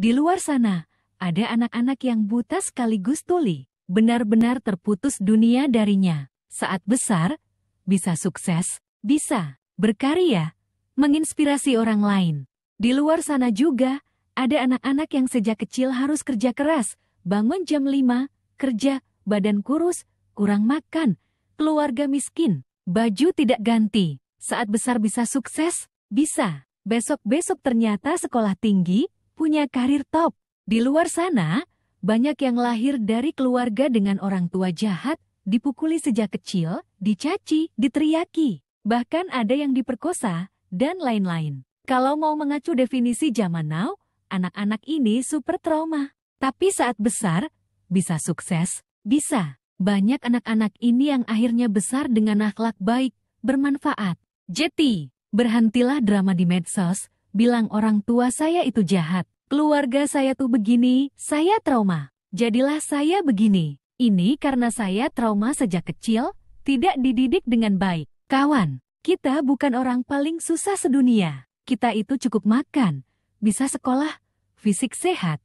Di luar sana, ada anak-anak yang buta sekaligus tuli, benar-benar terputus dunia darinya. Saat besar, bisa sukses, bisa berkarya, menginspirasi orang lain. Di luar sana juga, ada anak-anak yang sejak kecil harus kerja keras, bangun jam 5, kerja, badan kurus, kurang makan, keluarga miskin, baju tidak ganti, saat besar bisa sukses, bisa. Besok-besok ternyata sekolah tinggi, punya karir top. Di luar sana, banyak yang lahir dari keluarga dengan orang tua jahat, dipukuli sejak kecil, dicaci, diteriaki. Bahkan ada yang diperkosa, dan lain-lain. Kalau mau mengacu definisi zaman now, anak-anak ini super trauma. Tapi saat besar, bisa sukses, bisa. Banyak anak-anak ini yang akhirnya besar dengan akhlak baik, bermanfaat. Jeti, berhentilah drama di medsos, bilang orang tua saya itu jahat. Keluarga saya tuh begini, saya trauma. Jadilah saya begini. Ini karena saya trauma sejak kecil, tidak dididik dengan baik. Kawan, kita bukan orang paling susah sedunia. Kita itu cukup makan, bisa sekolah, fisik sehat,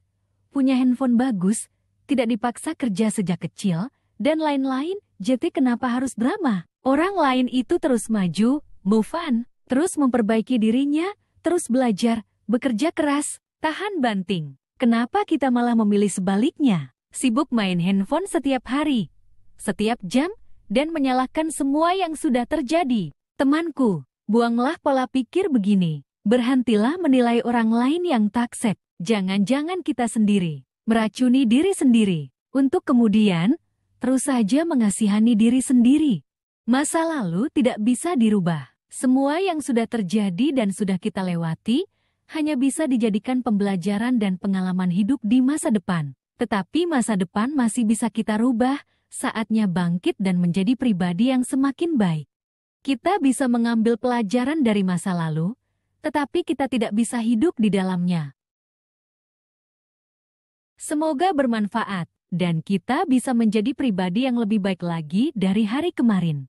punya handphone bagus, tidak dipaksa kerja sejak kecil, dan lain-lain, Jadi kenapa harus drama? Orang lain itu terus maju, move on, terus memperbaiki dirinya, terus belajar, bekerja keras, tahan banting. Kenapa kita malah memilih sebaliknya? Sibuk main handphone setiap hari, setiap jam, dan menyalahkan semua yang sudah terjadi. Temanku, buanglah pola pikir begini. Berhentilah menilai orang lain yang takset. Jangan-jangan kita sendiri. Meracuni diri sendiri. Untuk kemudian, terus saja mengasihani diri sendiri. Masa lalu tidak bisa dirubah. Semua yang sudah terjadi dan sudah kita lewati hanya bisa dijadikan pembelajaran dan pengalaman hidup di masa depan. Tetapi masa depan masih bisa kita rubah, saatnya bangkit dan menjadi pribadi yang semakin baik. Kita bisa mengambil pelajaran dari masa lalu, tetapi kita tidak bisa hidup di dalamnya. Semoga bermanfaat dan kita bisa menjadi pribadi yang lebih baik lagi dari hari kemarin.